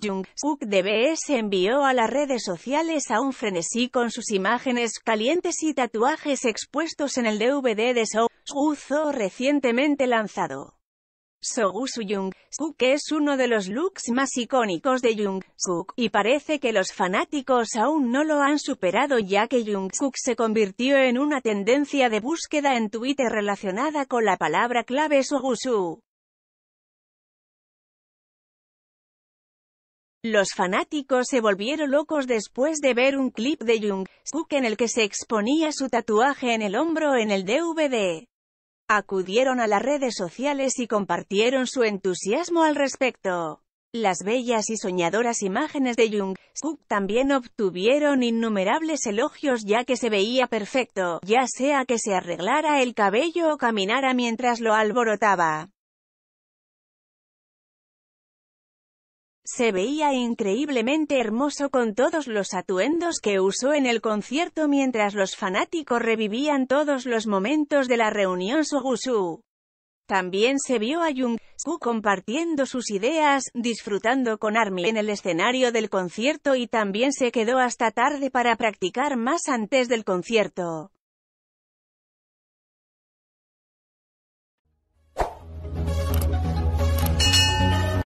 Jung-suk de envió a las redes sociales a un frenesí con sus imágenes calientes y tatuajes expuestos en el DVD de Soo recientemente lanzado. Sogusu Jung-suk es uno de los looks más icónicos de Jung-suk, y parece que los fanáticos aún no lo han superado ya que Jung-suk se convirtió en una tendencia de búsqueda en Twitter relacionada con la palabra clave Sogusu. Los fanáticos se volvieron locos después de ver un clip de jung en el que se exponía su tatuaje en el hombro en el DVD. Acudieron a las redes sociales y compartieron su entusiasmo al respecto. Las bellas y soñadoras imágenes de jung también obtuvieron innumerables elogios ya que se veía perfecto, ya sea que se arreglara el cabello o caminara mientras lo alborotaba. Se veía increíblemente hermoso con todos los atuendos que usó en el concierto mientras los fanáticos revivían todos los momentos de la reunión Sogusu. También se vio a jung compartiendo sus ideas, disfrutando con Army en el escenario del concierto y también se quedó hasta tarde para practicar más antes del concierto.